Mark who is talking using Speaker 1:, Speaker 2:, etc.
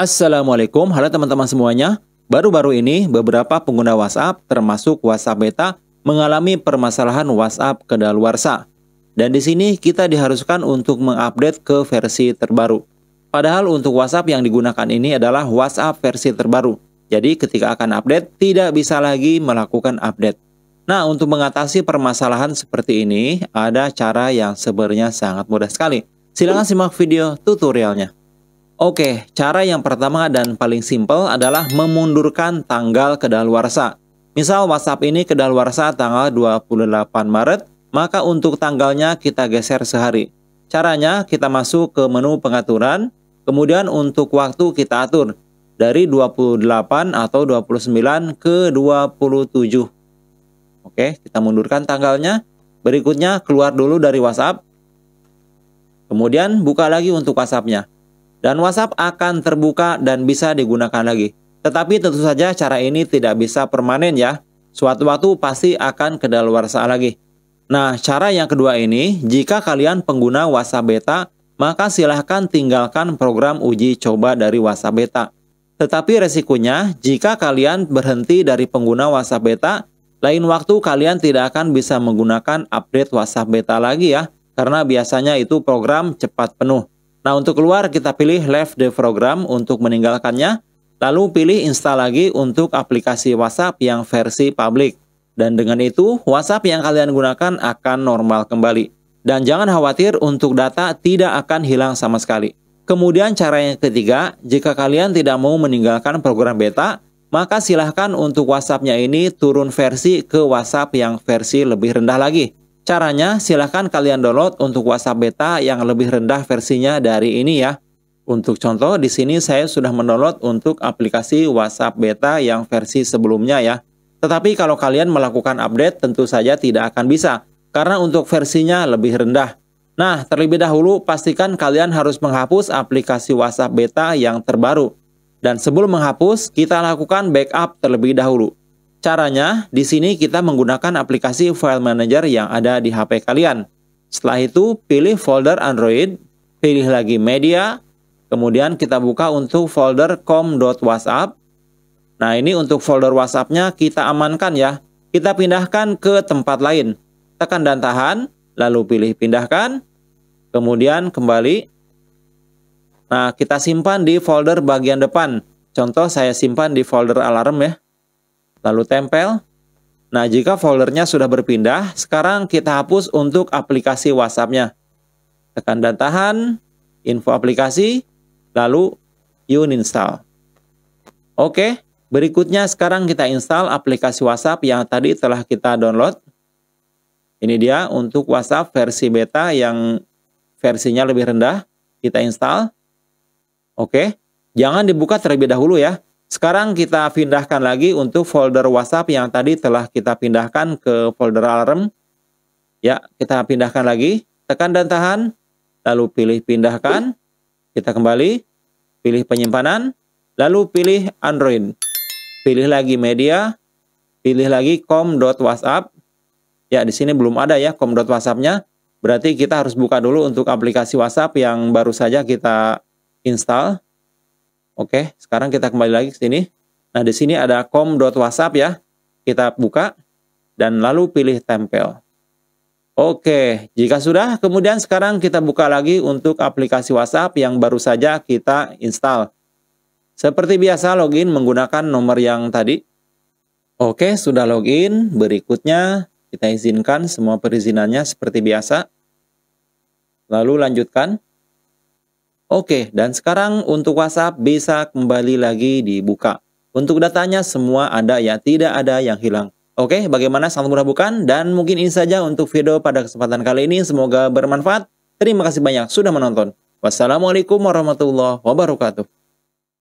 Speaker 1: Assalamualaikum, halo teman-teman semuanya. Baru-baru ini beberapa pengguna WhatsApp termasuk WhatsApp Beta mengalami permasalahan WhatsApp kedaluarsa. Dan di sini kita diharuskan untuk mengupdate ke versi terbaru. Padahal untuk WhatsApp yang digunakan ini adalah WhatsApp versi terbaru. Jadi ketika akan update tidak bisa lagi melakukan update. Nah, untuk mengatasi permasalahan seperti ini ada cara yang sebenarnya sangat mudah sekali. Silahkan simak video tutorialnya. Oke, cara yang pertama dan paling simpel adalah memundurkan tanggal kedaluarsa. Misal WhatsApp ini kedaluarsa tanggal 28 Maret, maka untuk tanggalnya kita geser sehari. Caranya kita masuk ke menu pengaturan, kemudian untuk waktu kita atur dari 28 atau 29 ke 27. Oke, kita mundurkan tanggalnya. Berikutnya keluar dulu dari WhatsApp. Kemudian buka lagi untuk WhatsAppnya dan WhatsApp akan terbuka dan bisa digunakan lagi. Tetapi tentu saja cara ini tidak bisa permanen ya. Suatu waktu pasti akan kedaluarsa lagi. Nah, cara yang kedua ini, jika kalian pengguna WhatsApp Beta, maka silahkan tinggalkan program uji coba dari WhatsApp Beta. Tetapi resikonya, jika kalian berhenti dari pengguna WhatsApp Beta, lain waktu kalian tidak akan bisa menggunakan update WhatsApp Beta lagi ya, karena biasanya itu program cepat penuh. Nah untuk keluar kita pilih left the program untuk meninggalkannya, lalu pilih install lagi untuk aplikasi WhatsApp yang versi public. Dan dengan itu WhatsApp yang kalian gunakan akan normal kembali. Dan jangan khawatir untuk data tidak akan hilang sama sekali. Kemudian cara yang ketiga, jika kalian tidak mau meninggalkan program beta, maka silahkan untuk WhatsApp-nya ini turun versi ke WhatsApp yang versi lebih rendah lagi. Caranya, silahkan kalian download untuk WhatsApp beta yang lebih rendah versinya dari ini ya. Untuk contoh, di sini saya sudah mendownload untuk aplikasi WhatsApp beta yang versi sebelumnya ya. Tetapi kalau kalian melakukan update, tentu saja tidak akan bisa, karena untuk versinya lebih rendah. Nah, terlebih dahulu pastikan kalian harus menghapus aplikasi WhatsApp beta yang terbaru. Dan sebelum menghapus, kita lakukan backup terlebih dahulu. Caranya, di sini kita menggunakan aplikasi file manager yang ada di HP kalian. Setelah itu, pilih folder Android, pilih lagi media, kemudian kita buka untuk folder com.whatsapp. Nah, ini untuk folder WhatsApp-nya kita amankan ya. Kita pindahkan ke tempat lain. Tekan dan tahan, lalu pilih pindahkan, kemudian kembali. Nah, kita simpan di folder bagian depan. Contoh saya simpan di folder alarm ya lalu tempel. Nah, jika foldernya sudah berpindah, sekarang kita hapus untuk aplikasi WhatsApp-nya. Tekan dan tahan, info aplikasi, lalu uninstall. Oke, berikutnya sekarang kita install aplikasi WhatsApp yang tadi telah kita download. Ini dia untuk WhatsApp versi beta yang versinya lebih rendah. Kita install. Oke, jangan dibuka terlebih dahulu ya. Sekarang kita pindahkan lagi untuk folder WhatsApp yang tadi telah kita pindahkan ke folder alarm. Ya, kita pindahkan lagi. Tekan dan tahan. Lalu pilih pindahkan. Kita kembali. Pilih penyimpanan. Lalu pilih Android. Pilih lagi media. Pilih lagi com.whatsapp. Ya, di sini belum ada ya com.whatsappnya. nya Berarti kita harus buka dulu untuk aplikasi WhatsApp yang baru saja kita install. Oke, sekarang kita kembali lagi ke sini. Nah, di sini ada com.whatsapp ya. Kita buka dan lalu pilih tempel. Oke, jika sudah, kemudian sekarang kita buka lagi untuk aplikasi WhatsApp yang baru saja kita install. Seperti biasa, login menggunakan nomor yang tadi. Oke, sudah login. Berikutnya, kita izinkan semua perizinannya seperti biasa. Lalu lanjutkan. Oke, dan sekarang untuk WhatsApp bisa kembali lagi dibuka. Untuk datanya semua ada ya, tidak ada yang hilang. Oke, bagaimana sangat mudah bukan? Dan mungkin ini saja untuk video pada kesempatan kali ini. Semoga bermanfaat. Terima kasih banyak sudah menonton. Wassalamualaikum warahmatullahi wabarakatuh.